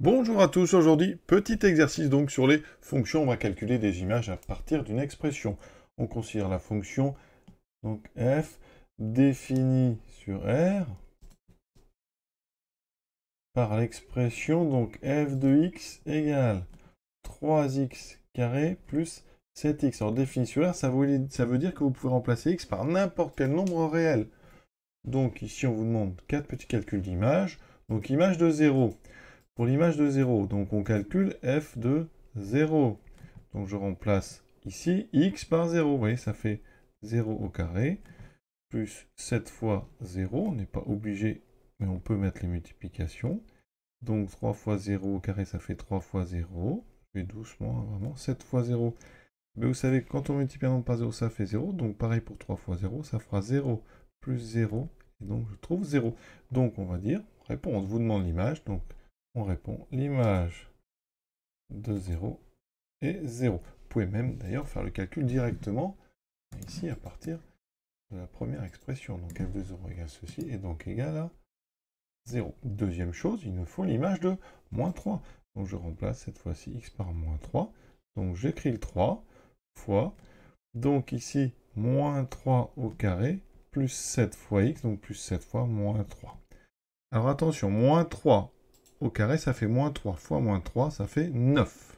Bonjour à tous, aujourd'hui petit exercice donc sur les fonctions, on va calculer des images à partir d'une expression. On considère la fonction donc f définie sur R par l'expression donc f de x égale 3x carré plus 7x. Alors définie sur R, ça veut, dire que vous pouvez remplacer x par n'importe quel nombre réel. Donc ici on vous demande quatre petits calculs d'image. Donc image de 0 pour l'image de 0. Donc on calcule f de 0. Donc je remplace ici x par 0. Vous voyez, ça fait 0 au carré, plus 7 fois 0. On n'est pas obligé, mais on peut mettre les multiplications. Donc 3 fois 0 au carré, ça fait 3 fois 0. Je vais doucement, vraiment, 7 fois 0. Mais vous savez, quand on multiplie un nombre par 0, ça fait 0. Donc pareil pour 3 fois 0, ça fera 0 plus 0. Et donc je trouve 0. Donc on va dire, réponse, vous demande l'image. Donc on répond l'image de 0 et 0. Vous pouvez même d'ailleurs faire le calcul directement ici à partir de la première expression. Donc f de 0 égale ceci et donc égale à 0. Deuxième chose, il nous faut l'image de moins 3. Donc je remplace cette fois-ci x par moins 3. Donc j'écris le 3 fois. Donc ici, moins 3 au carré plus 7 fois x, donc plus 7 fois moins 3. Alors attention, moins 3 au carré, ça fait moins 3 fois moins 3, ça fait 9.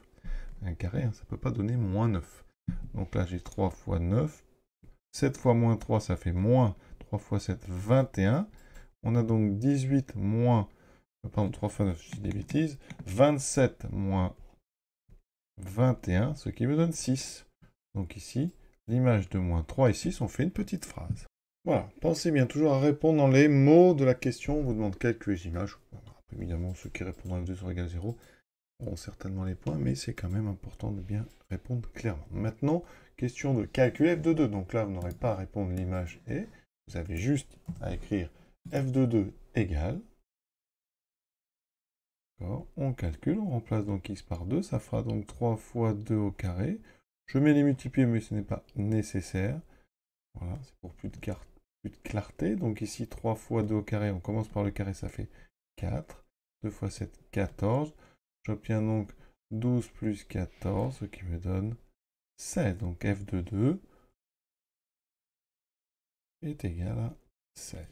Un carré, hein, ça ne peut pas donner moins 9. Donc là, j'ai 3 fois 9. 7 fois moins 3, ça fait moins 3 fois 7, 21. On a donc 18 moins... Euh, pardon, 3 fois 9, je dis des bêtises. 27 moins 21, ce qui me donne 6. Donc ici, l'image de moins 3 et 6, on fait une petite phrase. Voilà, pensez bien toujours à répondre dans les mots de la question. On vous demande quelques images. Évidemment, ceux qui répondent f 2 sur égal 0 auront certainement les points, mais c'est quand même important de bien répondre clairement. Maintenant, question de calcul f 22 2. Donc là, vous n'aurez pas à répondre l'image et, vous avez juste à écrire f 22 2 égale. On calcule, on remplace donc x par 2, ça fera donc 3 fois 2 au carré. Je mets les multipliés, mais ce n'est pas nécessaire. Voilà, c'est pour plus de, plus de, clarté. Donc ici, 3 fois 2 au carré, on commence par le carré, ça fait 4. 2 fois 7, 14. J'obtiens donc 12 plus 14, ce qui me donne 16. Donc f de 2 est égal à 16.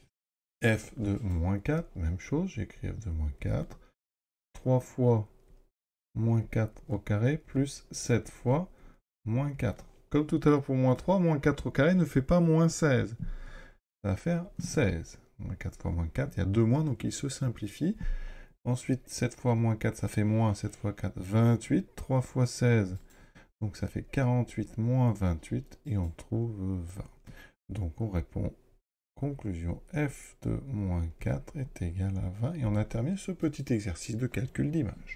f de moins 4, même chose, j'écris f de moins 4. 3 fois moins 4 au carré plus 7 fois moins 4. Comme tout à l'heure pour moins 3, moins 4 au carré ne fait pas moins 16. Ça va faire 16. Moins 4 fois moins 4, il y a 2 moins, donc il se simplifie. Ensuite, 7 fois moins 4, ça fait moins 7 fois 4, 28. 3 fois 16, donc ça fait 48 moins 28 et on trouve 20. Donc on répond conclusion f de moins 4 est égal à 20 et on a terminé ce petit exercice de calcul d'image.